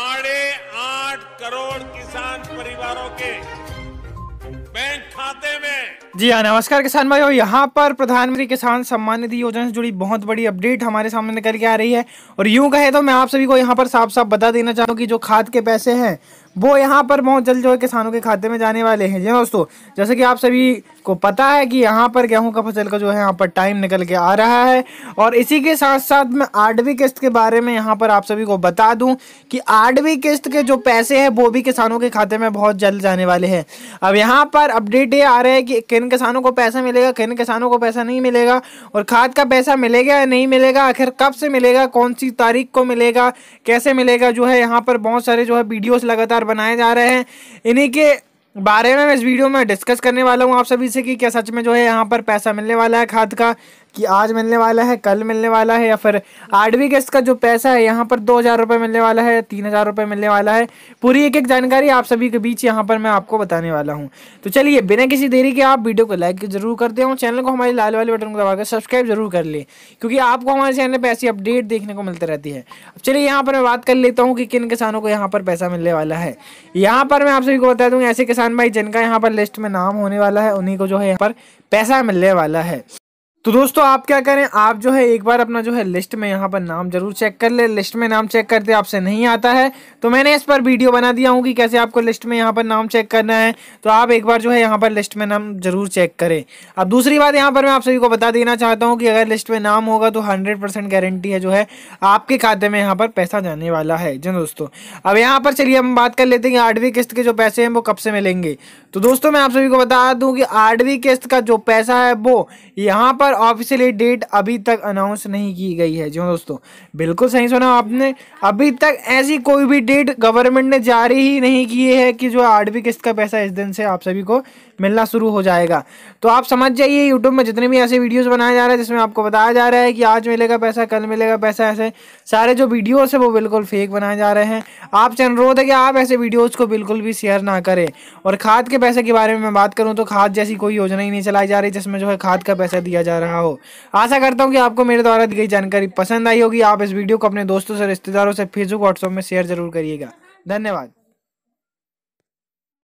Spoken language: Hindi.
साढ़े आठ करोड़ किसान परिवारों के बैंक खाते में जी हाँ नमस्कार किसान और यहाँ पर प्रधानमंत्री किसान सम्मान निधि योजना से जुड़ी बहुत बड़ी अपडेट हमारे सामने निकल के आ रही है और यूं कहे तो मैं आप सभी को यहाँ पर साफ साफ बता देना चाहूँ कि जो खाद के पैसे हैं वो यहाँ पर बहुत जल्द जो है किसानों के खाते में जाने वाले हैं जी हाँ दोस्तों जैसे कि आप सभी को पता है कि यहाँ पर गेहूं का फसल का जो है यहाँ पर टाइम निकल के आ रहा है और इसी के साथ साथ मैं आठवीं किस्त के बारे में यहाँ पर आप सभी को बता दूँ कि आठवीं किस्त के जो पैसे हैं वो भी किसानों के खाते में बहुत जल्द जाने वाले हैं अब यहाँ पर अपडेट ये आ रहा है कि किन किसानों को पैसा मिलेगा किन किसानों को पैसा नहीं मिलेगा और खाद का पैसा मिलेगा या नहीं मिलेगा आखिर कब से मिलेगा कौन सी तारीख को मिलेगा कैसे मिलेगा जो है यहाँ पर बहुत सारे जो है वीडियोज़ लगातार कलाकार बनाए जा रहे हैं इन्हीं के बारे में मैं इस वीडियो में डिस्कस करने वाला हूँ आप सभी से कि क्या सच में जो है यहाँ पर पैसा मिलने वाला है खाद का कि आज मिलने वाला है कल मिलने वाला है या फिर आठवीं किस्त का जो पैसा है यहाँ पर दो हज़ार रुपये मिलने वाला है तीन हज़ार रुपये मिलने वाला है पूरी एक एक जानकारी आप सभी के बीच यहाँ पर मैं आपको बताने वाला हूँ तो चलिए बिना किसी देरी के आप वीडियो को लाइक जरूर कर दें और चैनल को हमारे लाल वाले बटन को दबाकर सब्सक्राइब जरूर कर लें क्योंकि आपको हमारे चैनल पर ऐसी अपडेट देखने को मिलती रहती है चलिए यहाँ पर मैं बात कर लेता हूँ कि किन किसानों को यहाँ पर पैसा मिलने वाला है यहाँ पर मैं आप सभी को बता दूँ ऐसे किसान भाई जिनका यहाँ पर लिस्ट में नाम होने वाला है उन्हीं को जो है यहाँ पर पैसा मिलने वाला है तो दोस्तों आप क्या करें आप जो है एक बार अपना जो है लिस्ट में यहाँ पर नाम जरूर चेक कर ले लिस्ट में नाम चेक करते आपसे नहीं आता है तो मैंने इस पर वीडियो बना दिया हूँ कि कैसे आपको लिस्ट में यहाँ पर नाम चेक करना है तो आप एक बार जो है यहाँ पर लिस्ट में नाम जरूर चेक करें अब दूसरी बात यहाँ पर मैं आप सभी को बता देना चाहता हूँ कि अगर लिस्ट में नाम होगा तो हंड्रेड गारंटी है जो है आपके खाते में यहाँ पर पैसा जाने वाला है जी दोस्तों अब यहाँ पर चलिए हम बात कर लेते हैं आठवीं किस्त के जो पैसे हैं वो कब से मिलेंगे तो दोस्तों मैं आप सभी को बता दूँ कि आठवीं किस्त का जो पैसा है वो यहाँ पर पर ऑफिशियली डेट अभी तक अनाउंस नहीं की गई है जो हाँ दोस्तों बिल्कुल सही सुना आपने अभी तक ऐसी कोई भी डेट गवर्नमेंट ने जारी ही नहीं की है कि जो आठवीं किस्त का पैसा इस दिन से आप सभी को मिलना शुरू हो जाएगा तो आप समझ जाइए यूट्यूब में जितने भी ऐसे वीडियोस बनाए जा रहे हैं जिसमें आपको बताया जा रहा है कि आज मिलेगा पैसा कल मिलेगा पैसा ऐसे सारे जो वीडियोस है वो बिल्कुल फेक बनाए जा रहे हैं आपसे अनुरोध है कि आप ऐसे वीडियोज़ को बिल्कुल भी शेयर ना करें और खाद के पैसे के बारे में मैं बात करूँ तो खाद जैसी कोई योजना ही नहीं चलाई जा रही जिसमें जो है खाद का पैसा दिया जा रहा है रहा हो आशा करता हूँ कि आपको मेरे द्वारा दी गई जानकारी पसंद आई होगी आप इस वीडियो को अपने दोस्तों से रिश्तेदारों से फेसबुक व्हाट्सअप में शेयर जरूर करिएगा धन्यवाद